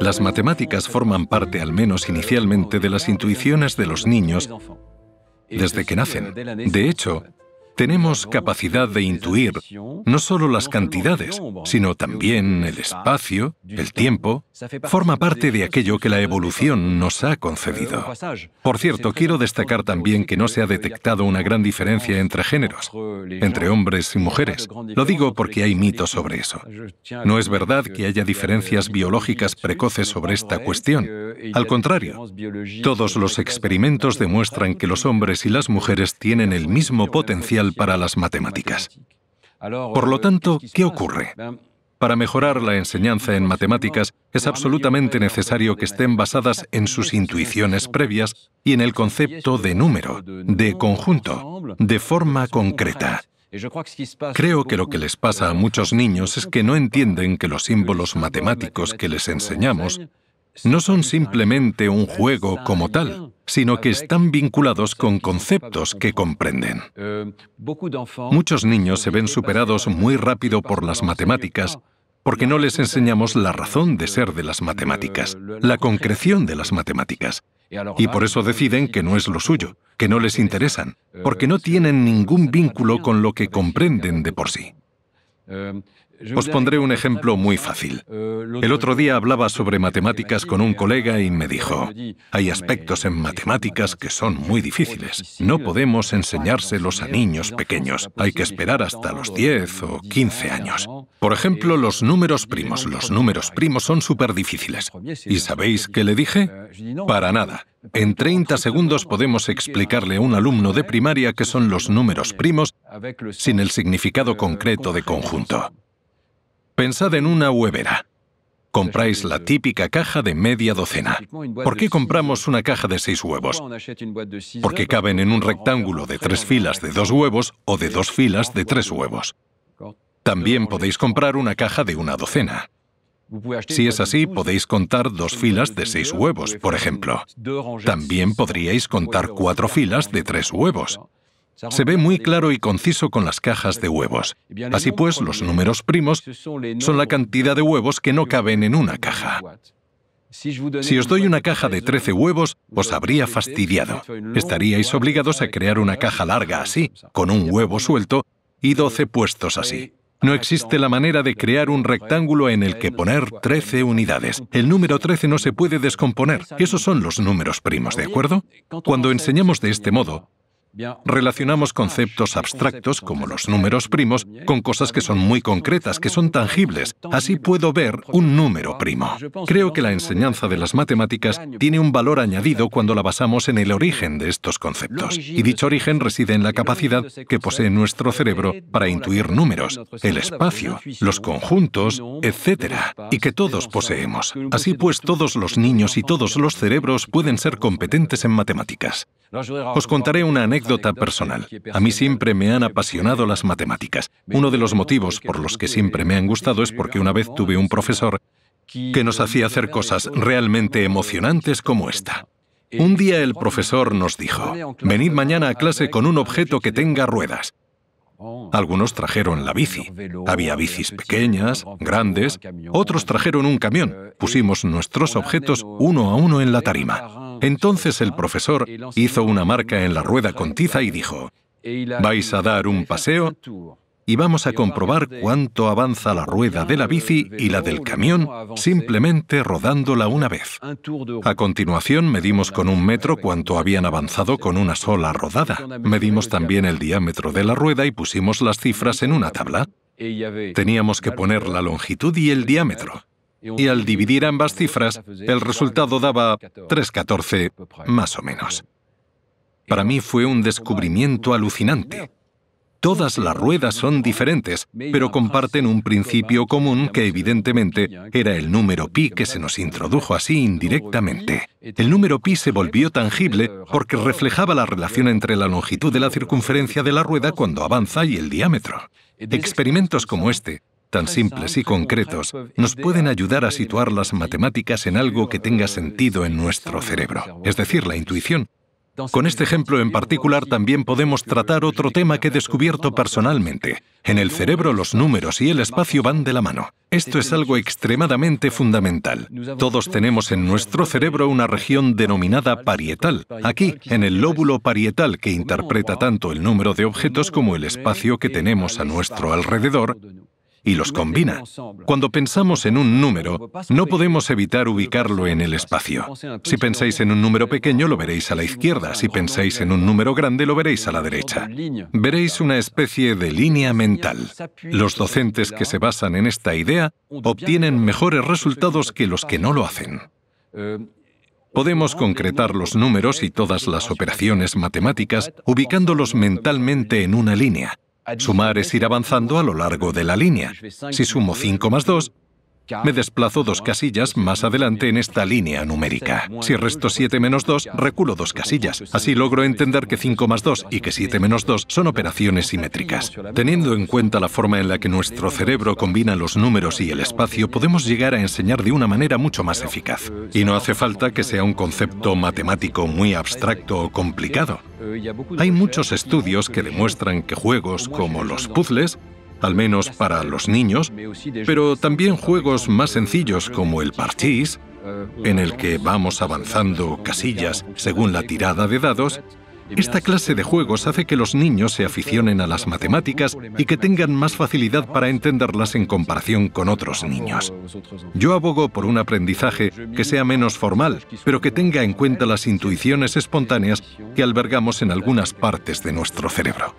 Las matemáticas forman parte, al menos inicialmente, de las intuiciones de los niños desde que nacen. De hecho, tenemos capacidad de intuir no solo las cantidades, sino también el espacio, el tiempo, forma parte de aquello que la evolución nos ha concedido. Por cierto, quiero destacar también que no se ha detectado una gran diferencia entre géneros, entre hombres y mujeres. Lo digo porque hay mitos sobre eso. No es verdad que haya diferencias biológicas precoces sobre esta cuestión. Al contrario, todos los experimentos demuestran que los hombres y las mujeres tienen el mismo potencial para las matemáticas. Por lo tanto, ¿qué ocurre? Para mejorar la enseñanza en matemáticas es absolutamente necesario que estén basadas en sus intuiciones previas y en el concepto de número, de conjunto, de forma concreta. Creo que lo que les pasa a muchos niños es que no entienden que los símbolos matemáticos que les enseñamos no son simplemente un juego como tal, sino que están vinculados con conceptos que comprenden. Muchos niños se ven superados muy rápido por las matemáticas porque no les enseñamos la razón de ser de las matemáticas, la concreción de las matemáticas. Y por eso deciden que no es lo suyo, que no les interesan, porque no tienen ningún vínculo con lo que comprenden de por sí. Os pondré un ejemplo muy fácil. El otro día hablaba sobre matemáticas con un colega y me dijo, hay aspectos en matemáticas que son muy difíciles. No podemos enseñárselos a niños pequeños. Hay que esperar hasta los 10 o 15 años. Por ejemplo, los números primos. Los números primos son súper difíciles. ¿Y sabéis qué le dije? Para nada. En 30 segundos podemos explicarle a un alumno de primaria qué son los números primos sin el significado concreto de conjunto. Pensad en una huevera. Compráis la típica caja de media docena. ¿Por qué compramos una caja de seis huevos? Porque caben en un rectángulo de tres filas de dos huevos o de dos filas de tres huevos. También podéis comprar una caja de una docena. Si es así, podéis contar dos filas de seis huevos, por ejemplo. También podríais contar cuatro filas de tres huevos se ve muy claro y conciso con las cajas de huevos. Así pues, los números primos son la cantidad de huevos que no caben en una caja. Si os doy una caja de 13 huevos, os habría fastidiado. Estaríais obligados a crear una caja larga así, con un huevo suelto y 12 puestos así. No existe la manera de crear un rectángulo en el que poner 13 unidades. El número 13 no se puede pues descomponer. Esos son los números primos, ¿de acuerdo? Cuando enseñamos de este modo, Relacionamos conceptos ah, abstractos como los números primos con cosas que son muy concretas, que son tangibles. Así puedo ver un número primo. Creo que la enseñanza de las matemáticas tiene un valor añadido cuando la basamos en el origen de estos conceptos. Y dicho origen reside en la capacidad que posee nuestro cerebro para intuir números, el espacio, los conjuntos, etc. Y que todos poseemos. Así pues, todos los niños y todos los cerebros pueden ser competentes en matemáticas. Os contaré una anécdota anécdota personal. A mí siempre me han apasionado las matemáticas. Uno de los motivos por los que siempre me han gustado es porque una vez tuve un profesor que nos hacía hacer cosas realmente emocionantes como esta. Un día el profesor nos dijo, venid mañana a clase con un objeto que tenga ruedas. Algunos trajeron la bici. Había bicis pequeñas, grandes, otros trajeron un camión. Pusimos nuestros objetos uno a uno en la tarima. Entonces el profesor hizo una marca en la rueda con tiza y dijo, vais a dar un paseo y vamos a comprobar cuánto avanza la rueda de la bici y la del camión simplemente rodándola una vez. A continuación medimos con un metro cuánto habían avanzado con una sola rodada. Medimos también el diámetro de la rueda y pusimos las cifras en una tabla. Teníamos que poner la longitud y el diámetro y al dividir ambas cifras, el resultado daba 3,14, más o menos. Para mí fue un descubrimiento alucinante. Todas las ruedas son diferentes, pero comparten un principio común que evidentemente era el número pi que se nos introdujo así indirectamente. El número pi se volvió tangible porque reflejaba la relación entre la longitud de la circunferencia de la rueda cuando avanza y el diámetro. Experimentos como este tan simples y concretos nos pueden ayudar a situar las matemáticas en algo que tenga sentido en nuestro cerebro, es decir, la intuición. Con este ejemplo en particular también podemos tratar otro tema que he descubierto personalmente. En el cerebro los números y el espacio van de la mano. Esto es algo extremadamente fundamental. Todos tenemos en nuestro cerebro una región denominada parietal, aquí, en el lóbulo parietal que interpreta tanto el número de objetos como el espacio que tenemos a nuestro alrededor, y los combina. Cuando pensamos en un número, no podemos evitar ubicarlo en el espacio. Si pensáis en un número pequeño, lo veréis a la izquierda. Si pensáis en un número grande, lo veréis a la derecha. Veréis una especie de línea mental. Los docentes que se basan en esta idea obtienen mejores resultados que los que no lo hacen. Podemos concretar los números y todas las operaciones matemáticas ubicándolos mentalmente en una línea, Sumar es ir avanzando a lo largo de la línea. Si sumo 5 más 2, me desplazo dos casillas más adelante en esta línea numérica. Si resto 7 menos 2, reculo dos casillas. Así logro entender que 5 más 2 y que 7 menos 2 son operaciones simétricas. Teniendo en cuenta la forma en la que nuestro cerebro combina los números y el espacio, podemos llegar a enseñar de una manera mucho más eficaz. Y no hace falta que sea un concepto matemático muy abstracto o complicado. Hay muchos estudios que demuestran que juegos como los puzzles al menos para los niños, pero también juegos más sencillos como el parchís, en el que vamos avanzando casillas según la tirada de dados, esta clase de juegos hace que los niños se aficionen a las matemáticas y que tengan más facilidad para entenderlas en comparación con otros niños. Yo abogo por un aprendizaje que sea menos formal, pero que tenga en cuenta las intuiciones espontáneas que albergamos en algunas partes de nuestro cerebro.